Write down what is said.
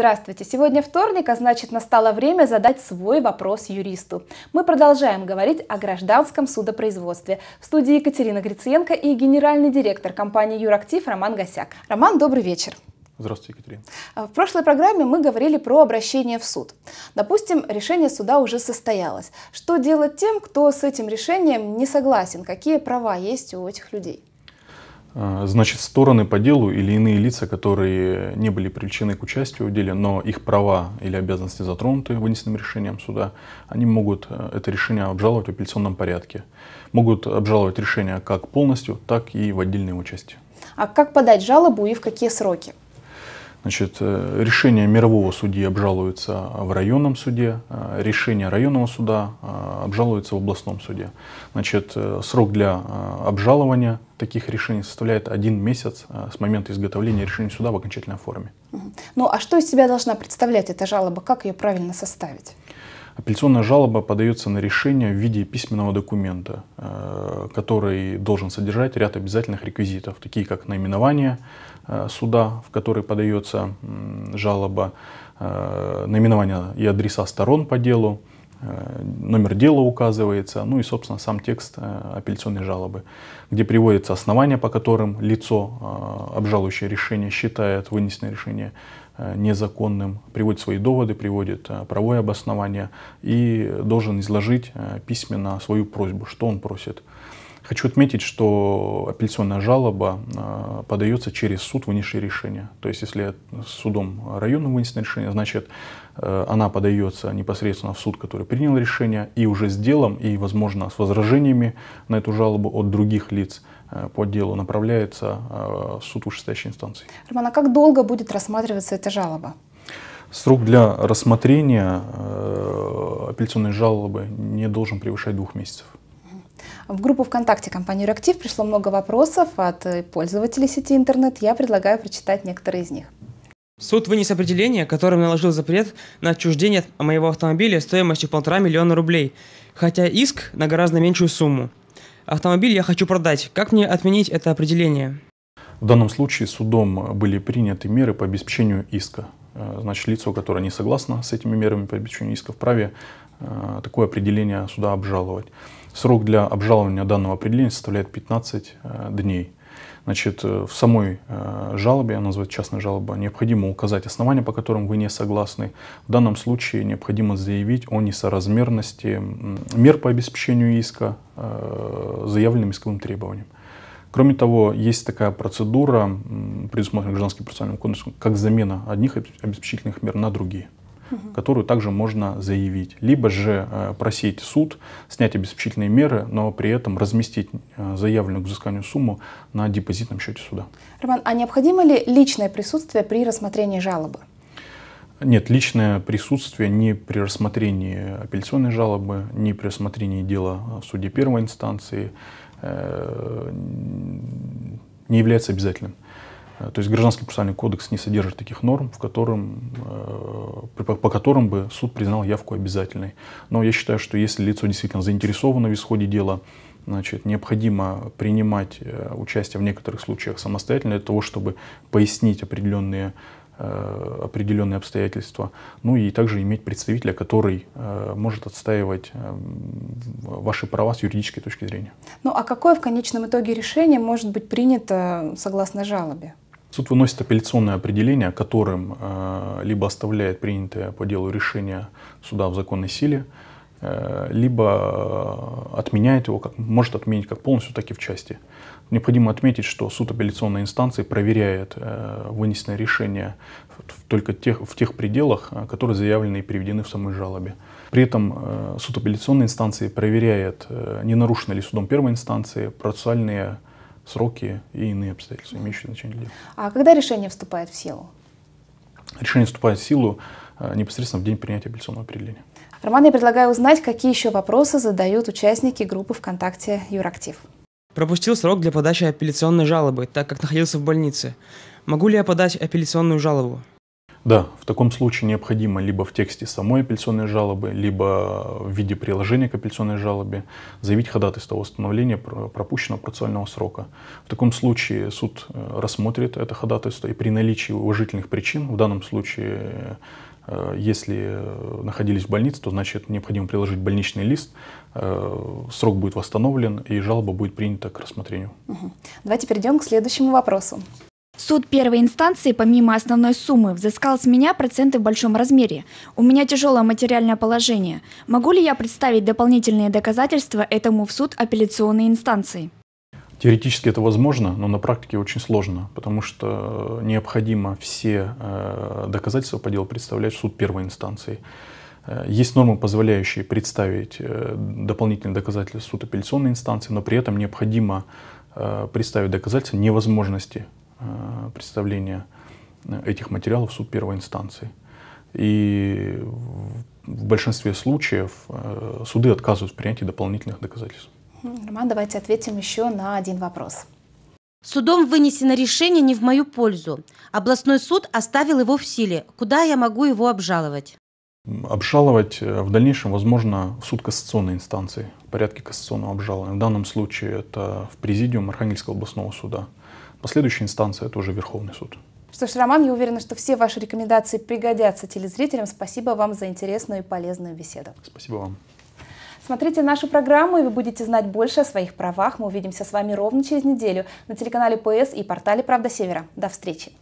Здравствуйте! Сегодня вторник, а значит настало время задать свой вопрос юристу. Мы продолжаем говорить о гражданском судопроизводстве. В студии Екатерина Гриценко и генеральный директор компании «Юрактив» Роман Гасяк. Роман, добрый вечер! Здравствуйте, Екатерина. А, в прошлой программе мы говорили про обращение в суд. Допустим, решение суда уже состоялось. Что делать тем, кто с этим решением не согласен? Какие права есть у этих людей? А, значит, стороны по делу или иные лица, которые не были привлечены к участию в деле, но их права или обязанности затронуты вынесенным решением суда, они могут э, это решение обжаловать в апелляционном порядке. Могут обжаловать решение как полностью, так и в отдельной участи. А как подать жалобу и в какие сроки? Значит, э, решение мирового судьи обжалуется в районном суде, э, решение районного суда э, обжалуется в областном суде. Значит, срок для обжалования таких решений составляет один месяц с момента изготовления решения суда в окончательной форме. Ну а что из себя должна представлять эта жалоба, как ее правильно составить? Апелляционная жалоба подается на решение в виде письменного документа, э, который должен содержать ряд обязательных реквизитов, такие как наименование э, суда, в который подается жалоба, э, наименование и адреса сторон по делу, номер дела указывается, ну и, собственно, сам текст апелляционной жалобы, где приводятся основания, по которым лицо, обжалующее решение, считает вынесенное решение Э, незаконным, приводит свои доводы, приводит э, правое обоснование и должен изложить э, письменно свою просьбу, что он просит. Хочу отметить, что апелляционная жалоба а, подается через суд, вынесший решение. То есть, если судом района вынесено решение, значит, э, она подается непосредственно в суд, который принял решение, и уже с делом, и, возможно, с возражениями на эту жалобу от других лиц э, по делу направляется э, в суд вышестоящей инстанции. Роман, а как долго будет рассматриваться эта жалоба? Срок для рассмотрения апелляционной жалобы не должен превышать двух месяцев. В группу ВКонтакте компании «Реактив» пришло много вопросов от э, пользователей сети интернет. Я предлагаю прочитать некоторые из них. Суд вынес определение, которым наложил запрет на отчуждение моего автомобиля стоимостью полтора миллиона рублей, хотя иск на гораздо меньшую сумму. Автомобиль я хочу продать. Как мне отменить это определение? В данном случае судом были приняты меры по обеспечению иска. Э, значит, лицо, которое не согласно с этими мерами по обеспечению иска, вправе э, такое определение суда обжаловать. Срок для обжалования данного определения составляет 15 э, дней. Значит, э, в самой э, жалобе, она называется частная жалоба, необходимо указать основания, по которым вы не согласны. В данном случае необходимо заявить о несоразмерности мер по обеспечению иска заявленным исковым требованиям. Кроме того, есть такая процедура, предусмотренная Гражданским процессуальным кодексом, как замена одних обеспечительных мер на другие угу. которую также можно заявить. Либо же э, просить суд снять обеспечительные меры, но при этом разместить э, заявленную к взысканию сумму на депозитном счете суда. Роман, а необходимо ли личное присутствие при рассмотрении жалобы? Нет, личное присутствие ни при рассмотрении апелляционной жалобы, ни при рассмотрении дела в суде первой инстанции э, не является обязательным. Э, то есть Гражданский процессуальный кодекс не содержит таких норм, в котором, э, по которым бы суд признал явку обязательной. Но я считаю, что если лицо действительно заинтересовано в исходе дела, значит, необходимо принимать э, участие в некоторых случаях самостоятельно для того, чтобы пояснить определенные определенные обстоятельства, ну и также иметь представителя, который может отстаивать ваши права с юридической точки зрения. Ну а какое в конечном итоге решение может быть принято согласно жалобе? Суд выносит апелляционное определение, которым э, либо оставляет принятое по делу решение суда в законной силе, э, либо э, отменяет его, как, может отменить как полностью, так и в части. Необходимо отметить, что суд апелляционной инстанции проверяет э, вынесенное решение в, только тех, в тех пределах, э, которые заявлены и приведены в самой жалобе. При этом э, суд апелляционной инстанции проверяет, э, не нарушены ли судом первой инстанции процессуальные сроки и иные обстоятельства, имеющие значение для дела. А когда решение вступает в силу? Решение вступает в силу э, непосредственно в день принятия апелляционного определения. Роман, я предлагаю узнать, какие еще вопросы задают участники группы ВКонтакте «Юрактив». Пропустил срок для подачи апелляционной жалобы, так как находился в больнице. Могу ли я подать апелляционную жалобу? Да, в таком случае необходимо либо в тексте самой апелляционной жалобы, либо в виде приложения к апелляционной жалобе заявить ходатайство о восстановлении пропущенного процессуального срока. В таком случае суд э, рассмотрит это ходатайство и при наличии уважительных причин, в данном случае э, если находились в больнице, то значит необходимо приложить больничный лист, э, срок будет восстановлен и жалоба будет принята к рассмотрению. Давайте перейдем к следующему вопросу. Суд первой инстанции, помимо основной суммы, взыскал с меня проценты в большом размере. У меня тяжелое материальное положение. Могу ли я представить дополнительные доказательства этому в суд апелляционной инстанции? Теоретически это возможно, но на практике очень сложно, потому что необходимо все э, доказательства по делу представлять в суд первой инстанции. Э, есть нормы, позволяющие представить э, дополнительные доказательства в суд апелляционной инстанции, но при этом необходимо представить доказательства невозможности Э, представления этих материалов в суд первой инстанции. И в большинстве случаев э, суды отказывают в принятии дополнительных доказательств. Роман, давайте ответим еще на один вопрос. Судом вынесено решение не в мою пользу. Областной суд оставил его в силе. Куда я могу его обжаловать? Обжаловать э, в дальнейшем возможно в суд кассационной инстанции в порядке кассационного обжалования. В данном случае это в президиум Архангельского областного суда. Последующая инстанция – это уже Верховный суд. Что ж, Роман, я уверена, что все ваши рекомендации пригодятся телезрителям. Спасибо вам за интересную и полезную беседу. Спасибо вам. Смотрите нашу программу, и вы будете знать больше о своих правах. Мы увидимся с вами ровно через неделю на телеканале ПС и портале «Правда Севера». До встречи!